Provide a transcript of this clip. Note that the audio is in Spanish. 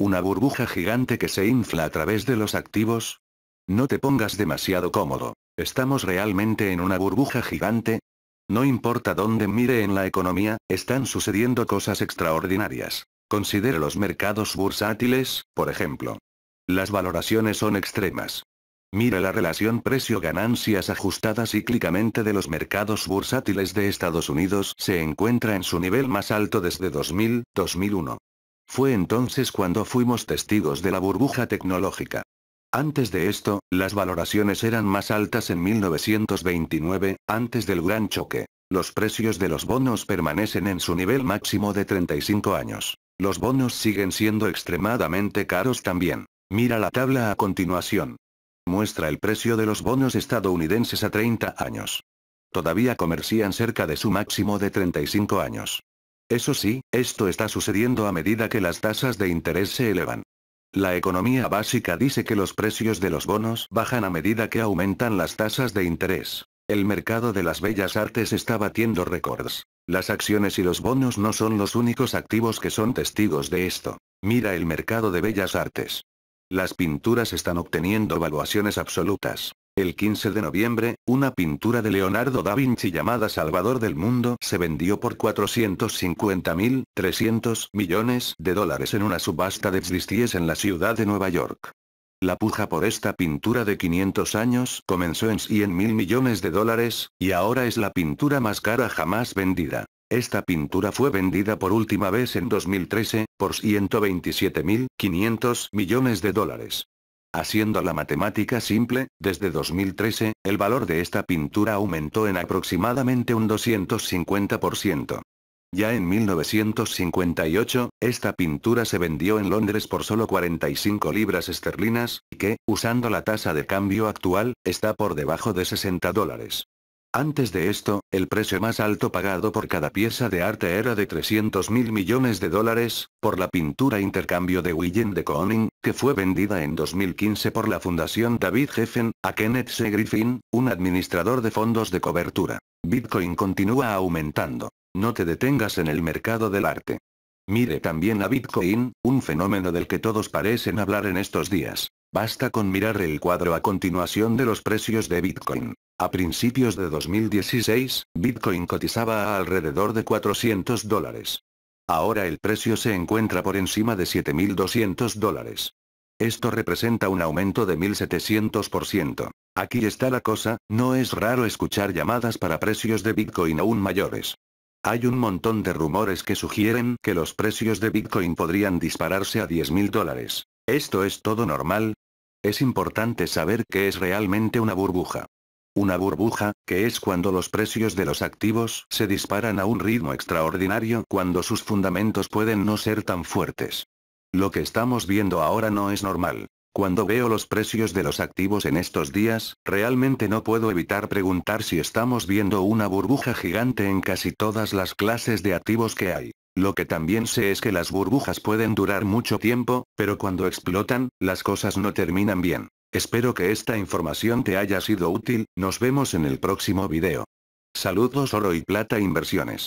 Una burbuja gigante que se infla a través de los activos. No te pongas demasiado cómodo. ¿Estamos realmente en una burbuja gigante? No importa dónde mire en la economía, están sucediendo cosas extraordinarias. Considere los mercados bursátiles, por ejemplo. Las valoraciones son extremas. Mire la relación precio-ganancias ajustada cíclicamente de los mercados bursátiles de Estados Unidos se encuentra en su nivel más alto desde 2000-2001. Fue entonces cuando fuimos testigos de la burbuja tecnológica. Antes de esto, las valoraciones eran más altas en 1929, antes del gran choque. Los precios de los bonos permanecen en su nivel máximo de 35 años. Los bonos siguen siendo extremadamente caros también. Mira la tabla a continuación. Muestra el precio de los bonos estadounidenses a 30 años. Todavía comercian cerca de su máximo de 35 años. Eso sí, esto está sucediendo a medida que las tasas de interés se elevan. La economía básica dice que los precios de los bonos bajan a medida que aumentan las tasas de interés. El mercado de las bellas artes está batiendo récords. Las acciones y los bonos no son los únicos activos que son testigos de esto. Mira el mercado de bellas artes. Las pinturas están obteniendo valuaciones absolutas. El 15 de noviembre, una pintura de Leonardo da Vinci llamada Salvador del Mundo se vendió por 450.300 millones de dólares en una subasta de Christie's en la ciudad de Nueva York. La puja por esta pintura de 500 años comenzó en 100 millones de dólares, y ahora es la pintura más cara jamás vendida. Esta pintura fue vendida por última vez en 2013, por 127.500 millones de dólares. Haciendo la matemática simple, desde 2013, el valor de esta pintura aumentó en aproximadamente un 250%. Ya en 1958, esta pintura se vendió en Londres por solo 45 libras esterlinas, y que, usando la tasa de cambio actual, está por debajo de 60 dólares. Antes de esto, el precio más alto pagado por cada pieza de arte era de 300 mil millones de dólares, por la pintura intercambio de William de Kooning, que fue vendida en 2015 por la Fundación David Geffen, a Kenneth C. Griffin, un administrador de fondos de cobertura. Bitcoin continúa aumentando. No te detengas en el mercado del arte. Mire también a Bitcoin, un fenómeno del que todos parecen hablar en estos días. Basta con mirar el cuadro a continuación de los precios de Bitcoin. A principios de 2016, Bitcoin cotizaba a alrededor de 400 dólares. Ahora el precio se encuentra por encima de 7.200 dólares. Esto representa un aumento de 1.700%. Aquí está la cosa, no es raro escuchar llamadas para precios de Bitcoin aún mayores. Hay un montón de rumores que sugieren que los precios de Bitcoin podrían dispararse a 10.000 dólares. Esto es todo normal. Es importante saber que es realmente una burbuja. Una burbuja, que es cuando los precios de los activos se disparan a un ritmo extraordinario cuando sus fundamentos pueden no ser tan fuertes. Lo que estamos viendo ahora no es normal. Cuando veo los precios de los activos en estos días, realmente no puedo evitar preguntar si estamos viendo una burbuja gigante en casi todas las clases de activos que hay. Lo que también sé es que las burbujas pueden durar mucho tiempo, pero cuando explotan, las cosas no terminan bien. Espero que esta información te haya sido útil, nos vemos en el próximo video. Saludos Oro y Plata Inversiones.